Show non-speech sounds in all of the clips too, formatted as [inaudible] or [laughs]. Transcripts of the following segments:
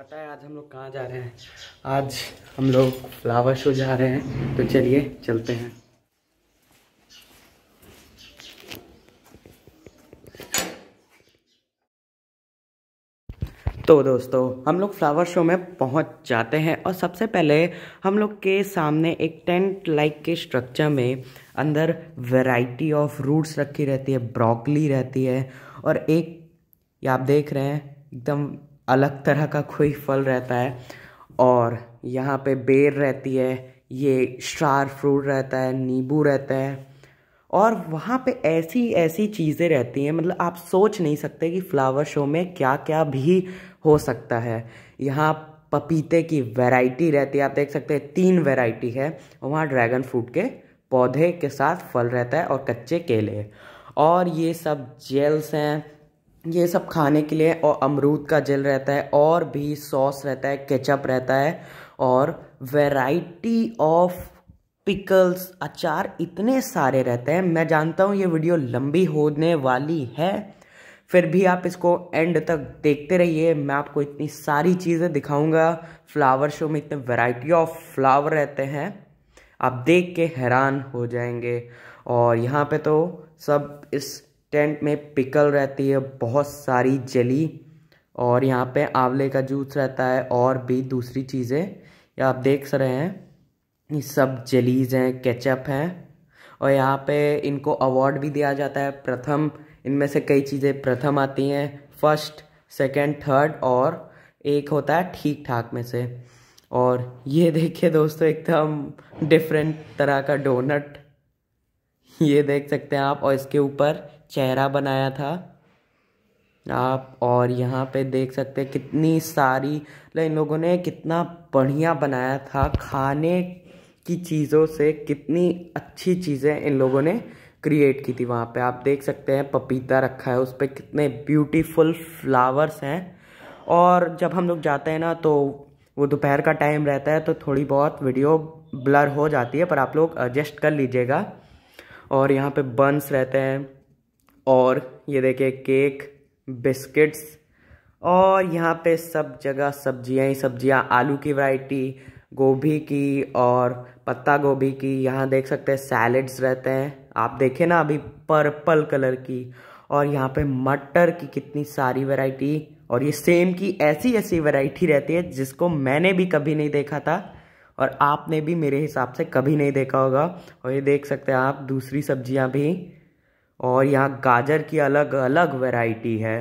पता है आज हम लोग कहाँ जा रहे हैं आज हम लोग फ्लावर शो जा रहे हैं तो चलिए चलते हैं तो दोस्तों हम लोग फ्लावर शो में पहुंच जाते हैं और सबसे पहले हम लोग के सामने एक टेंट लाइक के स्ट्रक्चर में अंदर वैरायटी ऑफ रूट्स रखी रहती है ब्रोकली रहती है और एक ये आप देख रहे हैं एकदम अलग तरह का खोई फल रहता है और यहाँ पे बेर रहती है ये स्टार फ्रूट रहता है नींबू रहता है और वहाँ पे ऐसी ऐसी चीज़ें रहती हैं मतलब आप सोच नहीं सकते कि फ्लावर शो में क्या क्या भी हो सकता है यहाँ पपीते की वैरायटी रहती है आप देख सकते हैं तीन वैरायटी है वहाँ ड्रैगन फ्रूट के पौधे के साथ फल रहता है और कच्चे केले और ये सब जेल्स हैं ये सब खाने के लिए और अमरूद का जेल रहता है और भी सॉस रहता है केचप रहता है और वैरायटी ऑफ पिकल्स अचार इतने सारे रहते हैं मैं जानता हूँ ये वीडियो लंबी होने वाली है फिर भी आप इसको एंड तक देखते रहिए मैं आपको इतनी सारी चीज़ें दिखाऊंगा फ्लावर शो में इतने वैरायटी ऑफ फ्लावर रहते हैं आप देख के हैरान हो जाएंगे और यहाँ पे तो सब इस टेंट में पिकल रहती है बहुत सारी जली और यहाँ पे आंवले का जूस रहता है और भी दूसरी चीज़ें आप देख रहे हैं ये सब जलीज हैं केचप हैं और यहाँ पे इनको अवार्ड भी दिया जाता है प्रथम इनमें से कई चीज़ें प्रथम आती हैं फर्स्ट सेकंड थर्ड और एक होता है ठीक ठाक में से और ये देखिए दोस्तों एकदम डिफरेंट तरह का डोनट ये देख सकते हैं आप और इसके ऊपर चेहरा बनाया था आप और यहाँ पे देख सकते हैं कितनी सारी इन लोगों ने कितना बढ़िया बनाया था खाने की चीज़ों से कितनी अच्छी चीज़ें इन लोगों ने क्रिएट की थी वहाँ पे आप देख सकते हैं पपीता रखा है उस पर कितने ब्यूटीफुल फ्लावर्स हैं और जब हम लोग जाते हैं ना तो वो दोपहर का टाइम रहता है तो थोड़ी बहुत वीडियो ब्लर हो जाती है पर आप लोग एडजस्ट कर लीजिएगा और यहाँ पे बंस रहते हैं और ये देखिए केक बिस्किट्स और यहाँ पे सब जगह सब्जियाँ ही सब्जियाँ आलू की वैरायटी गोभी की और पत्ता गोभी की यहाँ देख सकते हैं सैलड्स रहते हैं आप देखें ना अभी पर्पल कलर की और यहाँ पे मटर की कितनी सारी वैरायटी और ये सेम की ऐसी ऐसी वैरायटी रहती है जिसको मैंने भी कभी नहीं देखा था और आपने भी मेरे हिसाब से कभी नहीं देखा होगा और ये देख सकते हैं आप दूसरी सब्जियाँ भी और यहाँ गाजर की अलग अलग वैरायटी है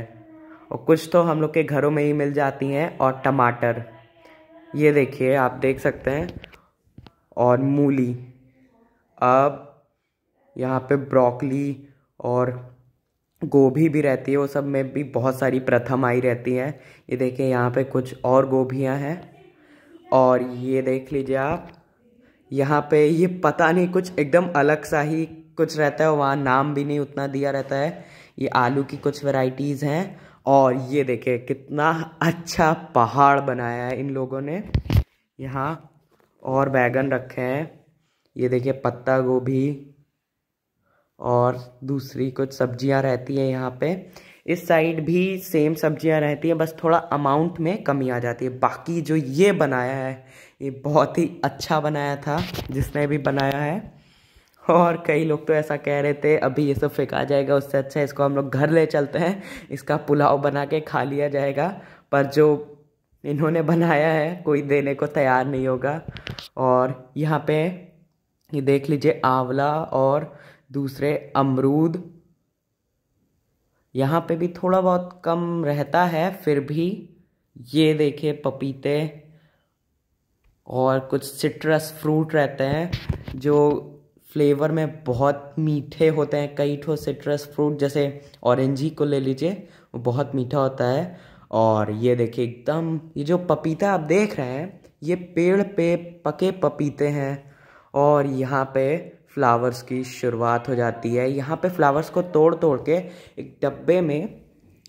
और कुछ तो हम लोग के घरों में ही मिल जाती हैं और टमाटर ये देखिए आप देख सकते हैं और मूली अब यहाँ पे ब्रोकली और गोभी भी रहती है वो सब में भी बहुत सारी प्रथम आई रहती हैं ये देखिए यहाँ पे कुछ और गोभियाँ हैं और ये देख लीजिए आप यहाँ पे ये पता नहीं कुछ एकदम अलग सा ही कुछ रहता है वहाँ नाम भी नहीं उतना दिया रहता है ये आलू की कुछ वैरायटीज़ हैं और ये देखे कितना अच्छा पहाड़ बनाया है इन लोगों ने यहाँ और बैगन रखे हैं ये देखिए पत्ता गोभी और दूसरी कुछ सब्जियाँ रहती है यहाँ पे इस साइड भी सेम सब्ज़ियाँ रहती हैं बस थोड़ा अमाउंट में कमी आ जाती है बाकी जो ये बनाया है ये बहुत ही अच्छा बनाया था जिसने भी बनाया है और कई लोग तो ऐसा कह रहे थे अभी ये सब फेंका जाएगा उससे अच्छा इसको हम लोग घर ले चलते हैं इसका पुलाव बना के खा लिया जाएगा पर जो इन्होंने बनाया है कोई देने को तैयार नहीं होगा और यहाँ पे ये देख लीजिए आंवला और दूसरे अमरूद यहाँ पे भी थोड़ा बहुत कम रहता है फिर भी ये देखिए पपीते और कुछ सिट्रस फ्रूट रहते हैं जो फ्लेवर में बहुत मीठे होते हैं कई ठो सिट्रस फ्रूट जैसे ऑरेंज ही को ले लीजिए वो बहुत मीठा होता है और ये देखिए एकदम ये जो पपीता आप देख रहे हैं ये पेड़ पे पके पपीते हैं और यहाँ पे फ्लावर्स की शुरुआत हो जाती है यहाँ पे फ्लावर्स को तोड़ तोड़ के एक डब्बे में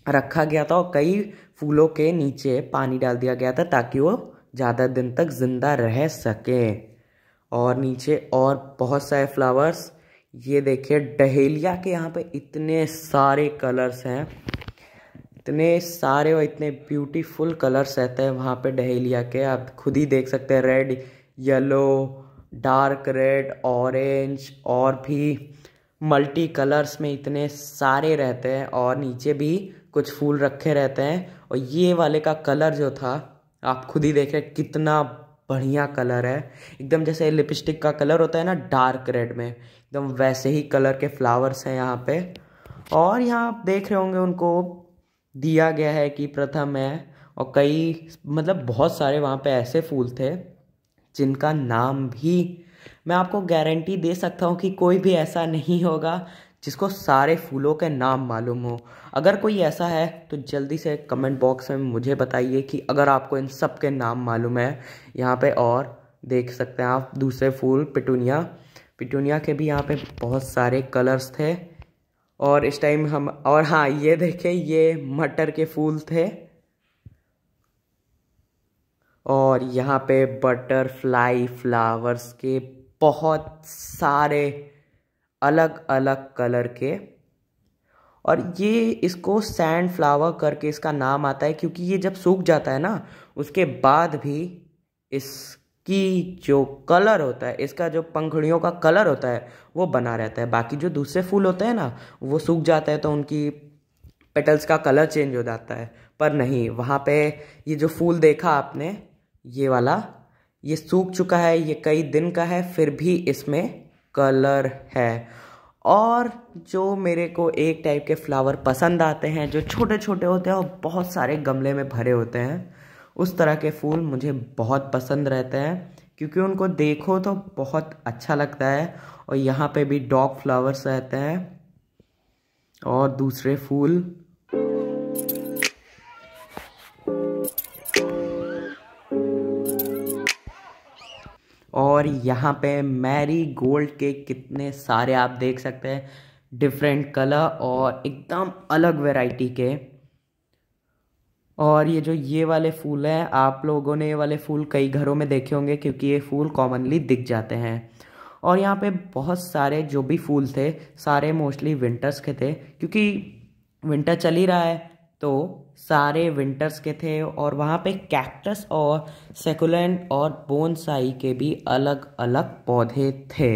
रखा गया था और कई फूलों के नीचे पानी डाल दिया गया था ताकि वो ज़्यादा दिन तक ज़िंदा रह सकें और नीचे और बहुत सारे फ्लावर्स ये देखिए डहेलिया के यहाँ पे इतने सारे कलर्स हैं इतने सारे और इतने ब्यूटीफुल कलर्स रहते हैं वहाँ पे डहेलिया के आप खुद ही देख सकते हैं red yellow dark red orange और भी मल्टी कलर्स में इतने सारे रहते हैं और नीचे भी कुछ फूल रखे रहते हैं और ये वाले का कलर जो था आप खुद ही देख रहे कितना बढ़िया कलर है एकदम जैसे लिपस्टिक का कलर होता है ना डार्क रेड में एकदम वैसे ही कलर के फ्लावर्स हैं यहाँ पे और यहाँ आप देख रहे होंगे उनको दिया गया है कि प्रथम है और कई मतलब बहुत सारे वहाँ पे ऐसे फूल थे जिनका नाम भी मैं आपको गारंटी दे सकता हूँ कि कोई भी ऐसा नहीं होगा जिसको सारे फूलों के नाम मालूम हो अगर कोई ऐसा है तो जल्दी से कमेंट बॉक्स में मुझे बताइए कि अगर आपको इन सब के नाम मालूम है यहाँ पे और देख सकते हैं आप दूसरे फूल पिटूनिया पिटूनिया के भी यहाँ पे बहुत सारे कलर्स थे और इस टाइम हम और हाँ ये देखें ये मटर के फूल थे और यहाँ पे बटरफ्लाई फ्लावर्स के बहुत सारे अलग अलग कलर के और ये इसको सैंड फ्लावर करके इसका नाम आता है क्योंकि ये जब सूख जाता है ना उसके बाद भी इसकी जो कलर होता है इसका जो पंखुड़ियों का कलर होता है वो बना रहता है बाकी जो दूसरे फूल होते हैं ना वो सूख जाता है तो उनकी पेटल्स का कलर चेंज हो जाता है पर नहीं वहाँ पे ये जो फूल देखा आपने ये वाला ये सूख चुका है ये कई दिन का है फिर भी इसमें कलर है और जो मेरे को एक टाइप के फ्लावर पसंद आते हैं जो छोटे छोटे होते हैं और बहुत सारे गमले में भरे होते हैं उस तरह के फूल मुझे बहुत पसंद रहते हैं क्योंकि उनको देखो तो बहुत अच्छा लगता है और यहाँ पे भी डॉग फ्लावर्स रहते हैं और दूसरे फूल और यहाँ पे मैरी गोल्ड के कितने सारे आप देख सकते हैं डिफरेंट कलर और एकदम अलग वैरायटी के और ये जो ये वाले फूल हैं आप लोगों ने ये वाले फूल कई घरों में देखे होंगे क्योंकि ये फूल कॉमनली दिख जाते हैं और यहाँ पे बहुत सारे जो भी फूल थे सारे मोस्टली विंटर्स के थे क्योंकि विंटर चल ही रहा है तो सारे विंटर्स के थे और वहाँ पे कैक्टस और सेकुलेंट और बोनसाई के भी अलग अलग पौधे थे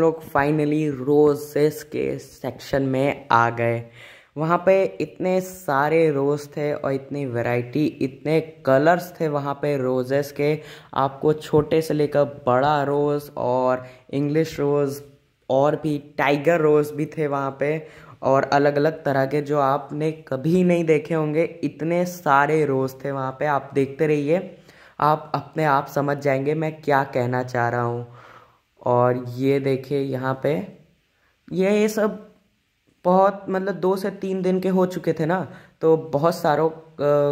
लोग फाइनली रोजेस के सेक्शन में आ गए वहाँ पे इतने सारे रोज़ थे और इतनी वैरायटी इतने कलर्स थे वहाँ पे रोजेस के आपको छोटे से लेकर बड़ा रोज़ और इंग्लिश रोज़ और भी टाइगर रोज़ भी थे वहाँ पे और अलग अलग तरह के जो आपने कभी नहीं देखे होंगे इतने सारे रोज़ थे वहाँ पे आप देखते रहिए आप अपने आप समझ जाएंगे मैं क्या कहना चाह रहा हूँ और ये देखिए यहाँ पे ये ये सब बहुत मतलब दो से तीन दिन के हो चुके थे ना तो बहुत सारों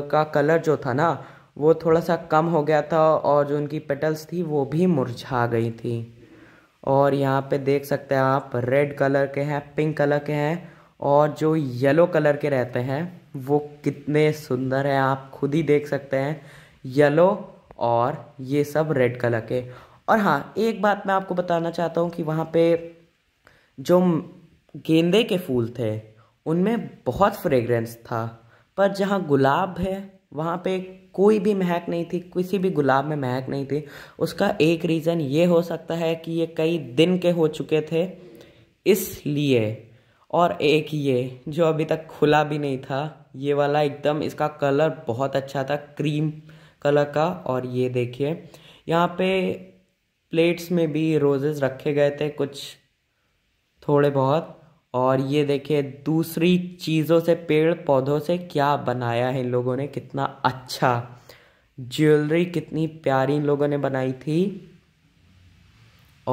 का कलर जो था ना वो थोड़ा सा कम हो गया था और जो उनकी पेटल्स थी वो भी मुरझा गई थी और यहाँ पे देख सकते हैं आप रेड कलर के हैं पिंक कलर के हैं और जो येलो कलर के रहते हैं वो कितने सुंदर हैं आप खुद ही देख सकते हैं येलो और ये सब रेड कलर के और हाँ एक बात मैं आपको बताना चाहता हूँ कि वहाँ पे जो गेंदे के फूल थे उनमें बहुत फ्रेगरेंस था पर जहाँ गुलाब है वहाँ पे कोई भी महक नहीं थी किसी भी गुलाब में महक नहीं थी उसका एक रीज़न ये हो सकता है कि ये कई दिन के हो चुके थे इसलिए और एक ये जो अभी तक खुला भी नहीं था ये वाला एकदम इसका कलर बहुत अच्छा था क्रीम कलर का और ये देखिए यहाँ पे प्लेट्स में भी रोजेज़ रखे गए थे कुछ थोड़े बहुत और ये देखिए दूसरी चीज़ों से पेड़ पौधों से क्या बनाया है इन लोगों ने कितना अच्छा ज्वेलरी कितनी प्यारी इन लोगों ने बनाई थी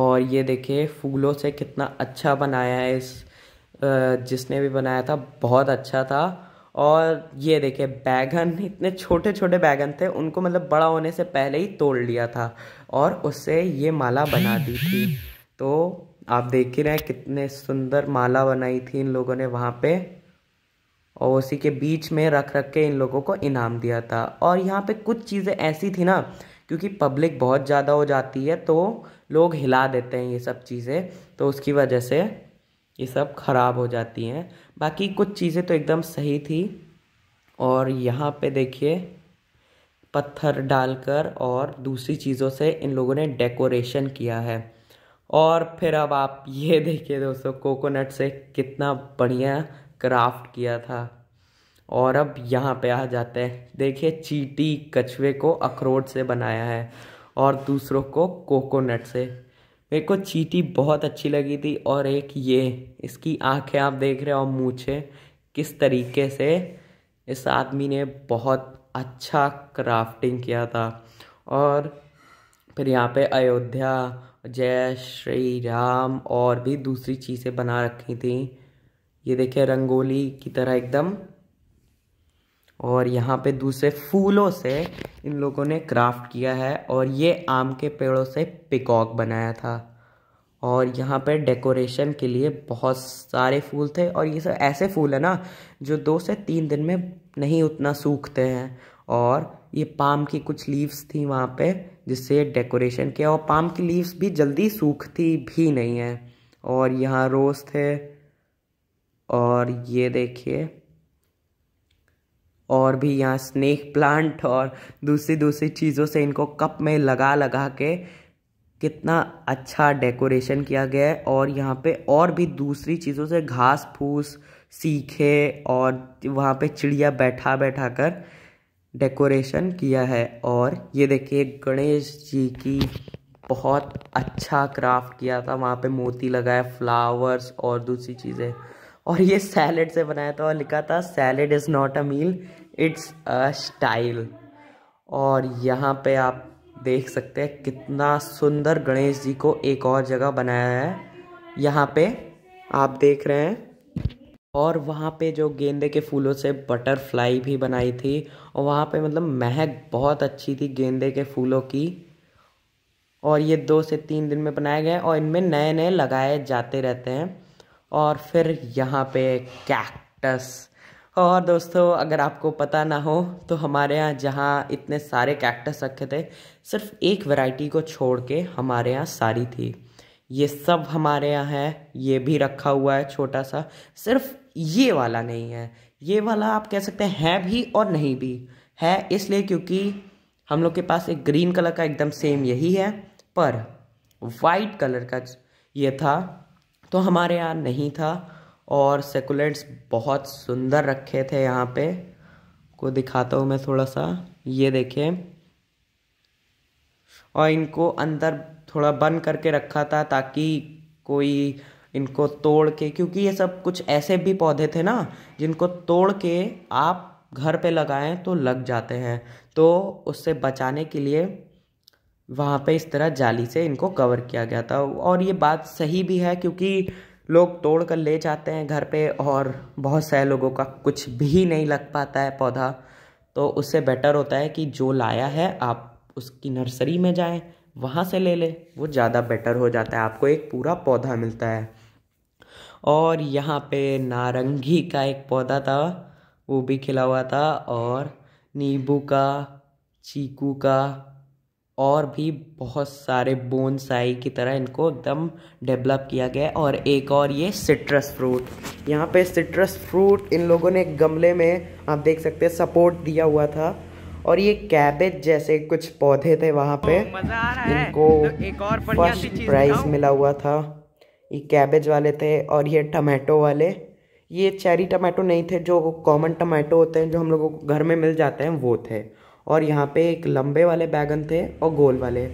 और ये देखिए फूलों से कितना अच्छा बनाया है इस जिसने भी बनाया था बहुत अच्छा था और ये देखिए बैगन इतने छोटे छोटे बैगन थे उनको मतलब बड़ा होने से पहले ही तोड़ लिया था और उससे ये माला बना दी थी तो आप देख ही रहे हैं कितने सुंदर माला बनाई थी इन लोगों ने वहाँ पे और उसी के बीच में रख रख के इन लोगों को इनाम दिया था और यहाँ पे कुछ चीज़ें ऐसी थी ना क्योंकि पब्लिक बहुत ज़्यादा हो जाती है तो लोग हिला देते हैं ये सब चीज़ें तो उसकी वजह से ये सब ख़राब हो जाती हैं बाकी कुछ चीज़ें तो एकदम सही थी और यहाँ पे देखिए पत्थर डालकर और दूसरी चीज़ों से इन लोगों ने डेकोरेशन किया है और फिर अब आप [laughs] ये देखिए दोस्तों कोकोनट से कितना बढ़िया क्राफ्ट किया था और अब यहाँ पे आ जाते हैं देखिए चीटी कछुए को अखरोट से बनाया है और दूसरों को कोकोनट से मेरे को चीटी बहुत अच्छी लगी थी और एक ये इसकी आंखें आप देख रहे हो मूछे किस तरीके से इस आदमी ने बहुत अच्छा क्राफ्टिंग किया था और फिर यहाँ पे अयोध्या जय श्री राम और भी दूसरी चीज़ें बना रखी थी ये देखिए रंगोली की तरह एकदम और यहाँ पे दूसरे फूलों से इन लोगों ने क्राफ्ट किया है और ये आम के पेड़ों से पिकॉक बनाया था और यहाँ पर डेकोरेशन के लिए बहुत सारे फूल थे और ये सब ऐसे फूल है ना जो दो से तीन दिन में नहीं उतना सूखते हैं और ये पाम की कुछ लीव्स थी वहाँ पे जिससे डेकोरेशन किया और पाम की लीव्स भी जल्दी सूखती भी नहीं है और यहाँ रोज़ थे और ये देखिए और भी यहाँ स्नेक प्लांट और दूसरी दूसरी चीज़ों से इनको कप में लगा लगा के कितना अच्छा डेकोरेशन किया गया है और यहाँ पे और भी दूसरी चीज़ों से घास फूस सीखे और वहाँ पे चिड़िया बैठा बैठा कर डेकोरेशन किया है और ये देखिए गणेश जी की बहुत अच्छा क्राफ्ट किया था वहाँ पे मोती लगाया फ्लावर्स और दूसरी चीज़ें और ये सैलड से बनाया था और लिखा था salad is not a meal it's a style और यहाँ पे आप देख सकते हैं कितना सुंदर गणेश जी को एक और जगह बनाया है यहाँ पे आप देख रहे हैं और वहाँ पे जो गेंदे के फूलों से बटरफ्लाई भी बनाई थी और वहाँ पे मतलब महक बहुत अच्छी थी गेंदे के फूलों की और ये दो से तीन दिन में बनाए गए और इनमें नए नए लगाए जाते रहते हैं और फिर यहाँ पे कैक्टस और दोस्तों अगर आपको पता ना हो तो हमारे यहाँ जहाँ इतने सारे कैक्टस रखे थे सिर्फ एक वैरायटी को छोड़ के हमारे यहाँ सारी थी ये सब हमारे यहाँ है ये भी रखा हुआ है छोटा सा सिर्फ ये वाला नहीं है ये वाला आप कह सकते हैं है भी और नहीं भी है इसलिए क्योंकि हम लोग के पास एक ग्रीन कलर का एकदम सेम यही है पर वाइट कलर का ये था तो हमारे यहाँ नहीं था और सेकुलेंट्स बहुत सुंदर रखे थे यहाँ पे को दिखाता हूँ मैं थोड़ा सा ये देखें और इनको अंदर थोड़ा बंद करके रखा था ताकि कोई इनको तोड़ के क्योंकि ये सब कुछ ऐसे भी पौधे थे ना जिनको तोड़ के आप घर पे लगाएं तो लग जाते हैं तो उससे बचाने के लिए वहाँ पे इस तरह जाली से इनको कवर किया गया था और ये बात सही भी है क्योंकि लोग तोड़ कर ले जाते हैं घर पे और बहुत सारे लोगों का कुछ भी नहीं लग पाता है पौधा तो उससे बेटर होता है कि जो लाया है आप उसकी नर्सरी में जाएं वहाँ से ले लें वो ज़्यादा बेटर हो जाता है आपको एक पूरा पौधा मिलता है और यहाँ पे नारंगी का एक पौधा था वो भी खिला हुआ था और नींबू का चीकू का और भी बहुत सारे बोनसाई की तरह इनको एकदम डेवलप किया गया है और एक और ये सिट्रस फ्रूट यहाँ पे सिट्रस फ्रूट इन लोगों ने गमले में आप देख सकते हैं सपोर्ट दिया हुआ था और ये कैबेज जैसे कुछ पौधे थे वहाँ पे इनको तो फर्स्ट प्राइज मिला हुआ था ये कैबेज वाले थे और ये टमाटो वाले ये चेरी टमाटो नहीं थे जो कॉमन टमाटो होते हैं जो हम लोगों को घर में मिल जाते हैं वो थे और यहाँ पे एक लंबे वाले बैगन थे और गोल वाले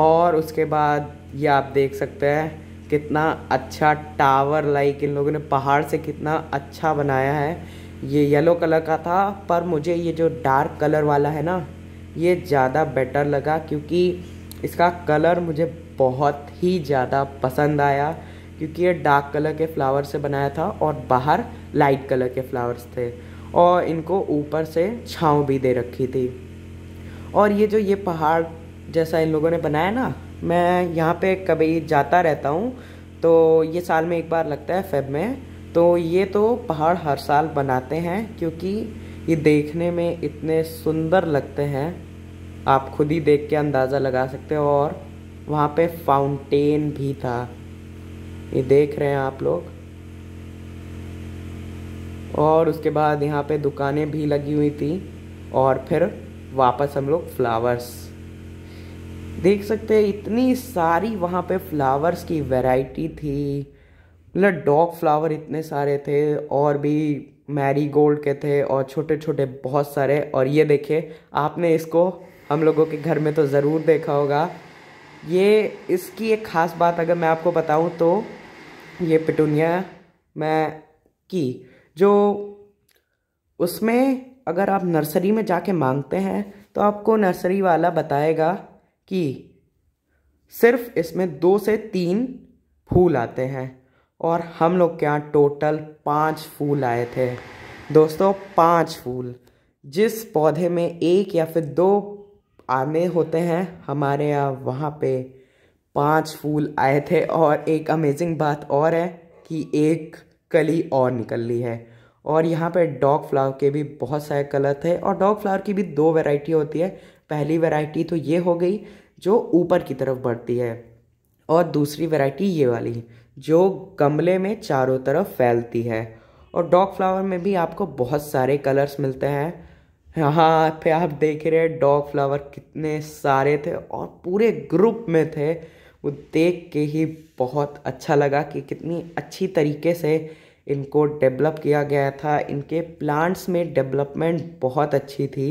और उसके बाद ये आप देख सकते हैं कितना अच्छा टावर लाइक इन लोगों ने पहाड़ से कितना अच्छा बनाया है ये येलो कलर का था पर मुझे ये जो डार्क कलर वाला है ना ये ज़्यादा बेटर लगा क्योंकि इसका कलर मुझे बहुत ही ज़्यादा पसंद आया क्योंकि ये डार्क कलर के फ्लावर से बनाया था और बाहर लाइट कलर के फ्लावर्स थे और इनको ऊपर से छाँव भी दे रखी थी और ये जो ये पहाड़ जैसा इन लोगों ने बनाया ना मैं यहाँ पे कभी जाता रहता हूँ तो ये साल में एक बार लगता है फेब में तो ये तो पहाड़ हर साल बनाते हैं क्योंकि ये देखने में इतने सुंदर लगते हैं आप खुद ही देख के अंदाज़ा लगा सकते हो और वहाँ पे फाउंटेन भी था ये देख रहे हैं आप लोग और उसके बाद यहाँ पे दुकानें भी लगी हुई थी और फिर वापस हम लोग फ्लावर्स देख सकते हैं इतनी सारी वहाँ पे फ्लावर्स की वैरायटी थी मतलब डॉग फ्लावर इतने सारे थे और भी मैरी गोल्ड के थे और छोटे छोटे बहुत सारे और ये देखिए आपने इसको हम लोगों के घर में तो ज़रूर देखा होगा ये इसकी एक ख़ास बात अगर मैं आपको बताऊँ तो ये पिटूनिया मैं की जो उसमें अगर आप नर्सरी में जाके मांगते हैं तो आपको नर्सरी वाला बताएगा कि सिर्फ इसमें दो से तीन फूल आते हैं और हम लोग के यहाँ टोटल पाँच फूल आए थे दोस्तों पाँच फूल जिस पौधे में एक या फिर दो आमे होते हैं हमारे यहाँ वहाँ पे पांच फूल आए थे और एक अमेजिंग बात और है कि एक कली और निकल ली है और यहाँ पे डॉग फ्लावर के भी बहुत सारे कलर थे और डॉग फ्लावर की भी दो वैरायटी होती है पहली वैरायटी तो ये हो गई जो ऊपर की तरफ बढ़ती है और दूसरी वैरायटी ये वाली जो गमले में चारों तरफ फैलती है और डॉग फ्लावर में भी आपको बहुत सारे कलर्स मिलते हैं यहाँ पे आप देख रहे हैं डॉग फ्लावर कितने सारे थे और पूरे ग्रुप में थे वो देख के ही बहुत अच्छा लगा कि कितनी अच्छी तरीके से इनको डेवलप किया गया था इनके प्लांट्स में डेवलपमेंट बहुत अच्छी थी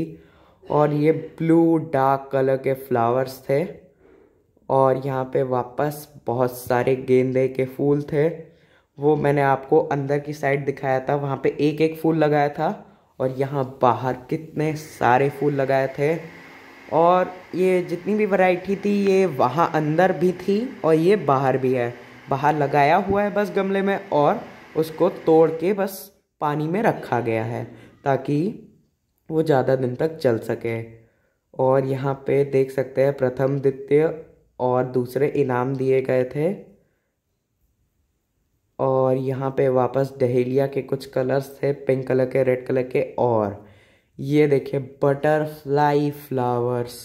और ये ब्लू डार्क कलर के फ्लावर्स थे और यहाँ पे वापस बहुत सारे गेंदे के फूल थे वो मैंने आपको अंदर की साइड दिखाया था वहाँ पे एक एक फूल लगाया था और यहाँ बाहर कितने सारे फूल लगाए थे और ये जितनी भी वैरायटी थी ये वहाँ अंदर भी थी और ये बाहर भी है बाहर लगाया हुआ है बस गमले में और उसको तोड़ के बस पानी में रखा गया है ताकि वो ज़्यादा दिन तक चल सके और यहाँ पे देख सकते हैं प्रथम द्वितीय और दूसरे इनाम दिए गए थे और यहाँ पे वापस डहेलिया के कुछ कलर्स थे पिंक कलर के रेड कलर के और ये देखिए बटरफ्लाई फ्लावर्स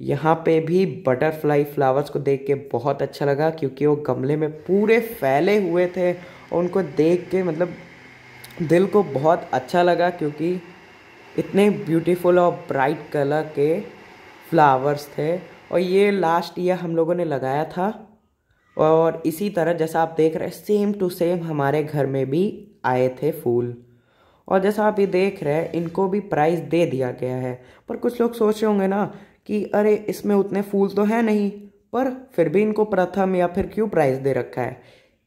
यहाँ पे भी बटरफ्लाई फ्लावर्स को देख के बहुत अच्छा लगा क्योंकि वो गमले में पूरे फैले हुए थे और उनको देख के मतलब दिल को बहुत अच्छा लगा क्योंकि इतने ब्यूटीफुल और ब्राइट कलर के फ्लावर्स थे और ये लास्ट ईयर हम लोगों ने लगाया था और इसी तरह जैसा आप देख रहे हैं सेम टू सेम हमारे घर में भी आए थे फूल और जैसा आप ये देख रहे हैं इनको भी प्राइस दे दिया गया है पर कुछ लोग सोच रहे होंगे ना कि अरे इसमें उतने फूल तो हैं नहीं पर फिर भी इनको प्रथम या फिर क्यों प्राइस दे रखा है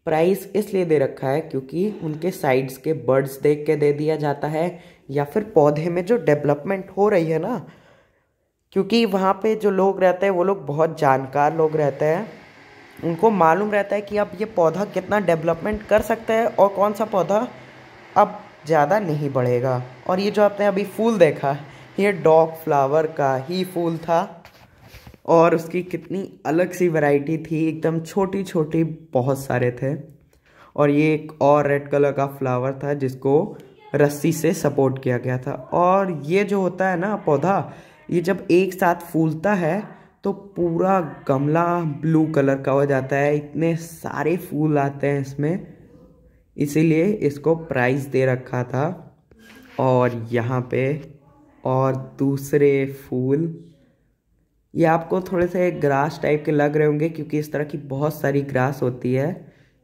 प्राइस इसलिए दे रखा है क्योंकि उनके साइड्स के बर्ड्स देख के दे दिया जाता है या फिर पौधे में जो डेवलपमेंट हो रही है ना क्योंकि वहाँ पे जो लोग रहते हैं वो लोग बहुत जानकार लोग रहते हैं उनको मालूम रहता है कि अब ये पौधा कितना डेवलपमेंट कर सकता है और कौन सा पौधा अब ज़्यादा नहीं बढ़ेगा और ये जो आपने अभी फूल देखा ये डॉग फ्लावर का ही फूल था और उसकी कितनी अलग सी वैरायटी थी एकदम छोटी छोटी बहुत सारे थे और ये एक और रेड कलर का फ्लावर था जिसको रस्सी से सपोर्ट किया गया था और ये जो होता है ना पौधा ये जब एक साथ फूलता है तो पूरा गमला ब्लू कलर का हो जाता है इतने सारे फूल आते हैं इसमें इसीलिए इसको प्राइस दे रखा था और यहाँ पे और दूसरे फूल ये आपको थोड़े से ग्रास टाइप के लग रहे होंगे क्योंकि इस तरह की बहुत सारी ग्रास होती है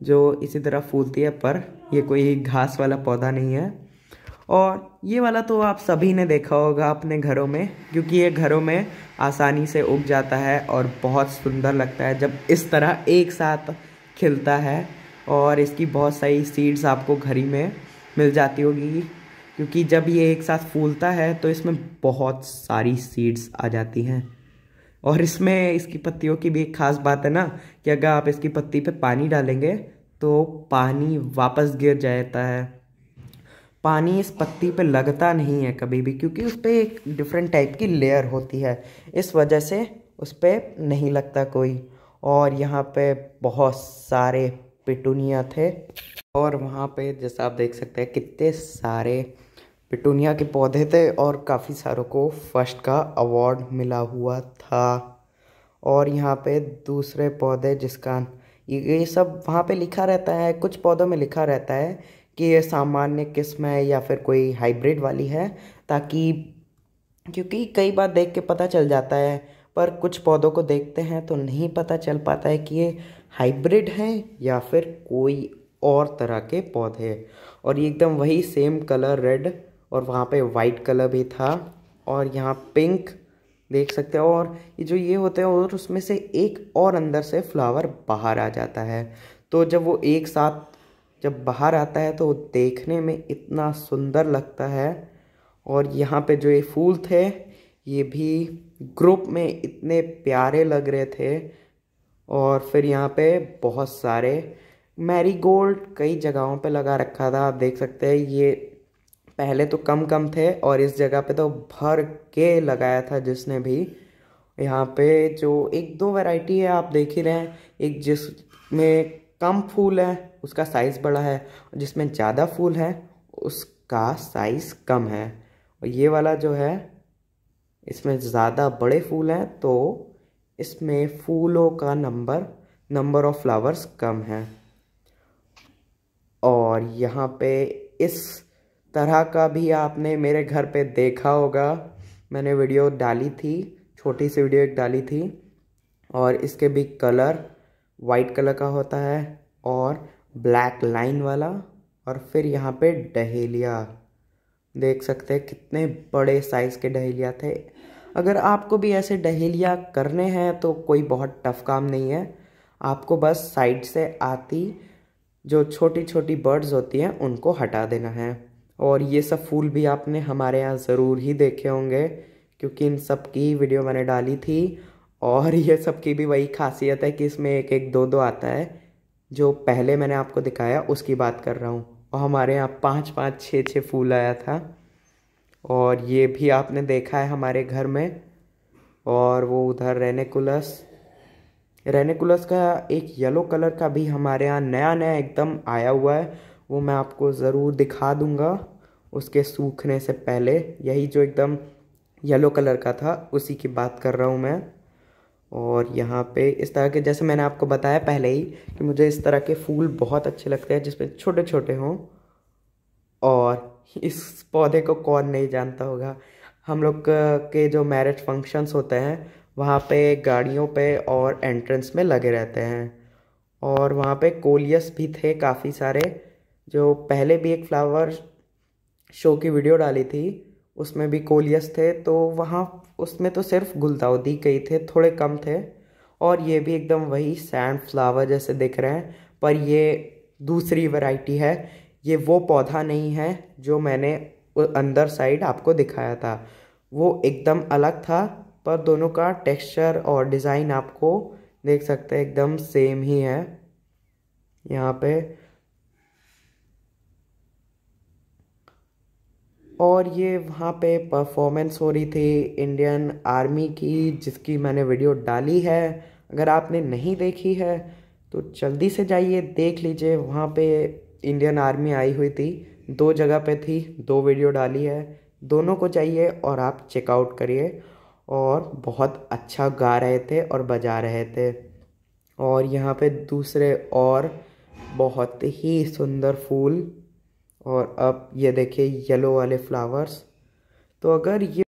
जो इसी तरह फूलती है पर ये कोई घास वाला पौधा नहीं है और ये वाला तो आप सभी ने देखा होगा अपने घरों में क्योंकि ये घरों में आसानी से उग जाता है और बहुत सुंदर लगता है जब इस तरह एक साथ खिलता है और इसकी बहुत सारी सीड्स आपको घर ही में मिल जाती होगी क्योंकि जब ये एक साथ फूलता है तो इसमें बहुत सारी सीड्स आ जाती हैं और इसमें इसकी पत्तियों की भी एक खास बात है ना कि अगर आप इसकी पत्ती पे पानी डालेंगे तो पानी वापस गिर जाता है पानी इस पत्ती पे लगता नहीं है कभी भी क्योंकि उस पर एक डिफरेंट टाइप की लेयर होती है इस वजह से उस पर नहीं लगता कोई और यहाँ पे बहुत सारे पिटूनिया थे और वहाँ पे जैसा आप देख सकते हैं कितने सारे पिटूनिया के पौधे थे और काफ़ी सारों को फर्स्ट का अवार्ड मिला हुआ था और यहाँ पे दूसरे पौधे जिसका ये सब वहाँ पे लिखा रहता है कुछ पौधों में लिखा रहता है कि ये सामान्य किस्म है या फिर कोई हाइब्रिड वाली है ताकि क्योंकि कई बार देख के पता चल जाता है पर कुछ पौधों को देखते हैं तो नहीं पता चल पाता है कि ये हाइब्रिड है या फिर कोई और तरह के पौधे और ये एकदम वही सेम कलर रेड और वहाँ पे वाइट कलर भी था और यहाँ पिंक देख सकते हो और ये जो ये होते हैं और उसमें से एक और अंदर से फ्लावर बाहर आ जाता है तो जब वो एक साथ जब बाहर आता है तो देखने में इतना सुंदर लगता है और यहाँ पे जो ये फूल थे ये भी ग्रुप में इतने प्यारे लग रहे थे और फिर यहाँ पे बहुत सारे मैरीगोल्ड कई जगहों पे लगा रखा था आप देख सकते हैं ये पहले तो कम कम थे और इस जगह पे तो भर के लगाया था जिसने भी यहाँ पे जो एक दो वैरायटी है आप देख ही रहे हैं एक में कम फूल है उसका साइज़ बड़ा है और जिसमें ज़्यादा फूल है उसका साइज़ कम है और ये वाला जो है इसमें ज़्यादा बड़े फूल हैं तो इसमें फूलों का नंबर नंबर ऑफ फ्लावर्स कम है और यहाँ पे इस तरह का भी आपने मेरे घर पे देखा होगा मैंने वीडियो डाली थी छोटी सी वीडियो एक डाली थी और इसके भी कलर वाइट कलर का होता है और ब्लैक लाइन वाला और फिर यहाँ पे डहेलिया देख सकते हैं कितने बड़े साइज़ के डहेलिया थे अगर आपको भी ऐसे डहेलिया करने हैं तो कोई बहुत टफ काम नहीं है आपको बस साइड से आती जो छोटी छोटी बर्ड्स होती हैं उनको हटा देना है और ये सब फूल भी आपने हमारे यहाँ ज़रूर ही देखे होंगे क्योंकि इन सब की वीडियो मैंने डाली थी और ये सब की भी वही खासियत है कि इसमें एक एक दो दो आता है जो पहले मैंने आपको दिखाया उसकी बात कर रहा हूँ और हमारे यहाँ पाँच पाँच छः छः फूल आया था और ये भी आपने देखा है हमारे घर में और वो उधर रेनेकुलस रेनेकुलस का एक येलो कलर का भी हमारे यहाँ नया नया एकदम आया हुआ है वो मैं आपको ज़रूर दिखा दूँगा उसके सूखने से पहले यही जो एकदम येलो कलर का था उसी की बात कर रहा हूँ मैं और यहाँ पे इस तरह के जैसे मैंने आपको बताया पहले ही कि मुझे इस तरह के फूल बहुत अच्छे लगते हैं जिसमें छोटे छोटे हों और इस पौधे को कौन नहीं जानता होगा हम लोग के जो मैरिज फंक्शंस होते हैं वहाँ पे गाड़ियों पे और एंट्रेंस में लगे रहते हैं और वहाँ पे कोलियस भी थे काफ़ी सारे जो पहले भी एक फ्लावर शो की वीडियो डाली थी उसमें भी कोलियस थे तो वहाँ उसमें तो सिर्फ गुलदाउदी के थे थोड़े कम थे और ये भी एकदम वही सैंड फ्लावर जैसे दिख रहे हैं पर ये दूसरी वैरायटी है ये वो पौधा नहीं है जो मैंने अंदर साइड आपको दिखाया था वो एकदम अलग था पर दोनों का टेक्सचर और डिज़ाइन आपको देख सकते हैं एकदम सेम ही है यहाँ पे और ये वहाँ पे परफॉर्मेंस हो रही थी इंडियन आर्मी की जिसकी मैंने वीडियो डाली है अगर आपने नहीं देखी है तो जल्दी से जाइए देख लीजिए वहाँ पे इंडियन आर्मी आई हुई थी दो जगह पे थी दो वीडियो डाली है दोनों को जाइए और आप चेकआउट करिए और बहुत अच्छा गा रहे थे और बजा रहे थे और यहाँ पे दूसरे और बहुत ही सुंदर फूल और अब ये देखिए येलो वाले फ्लावर्स तो अगर ये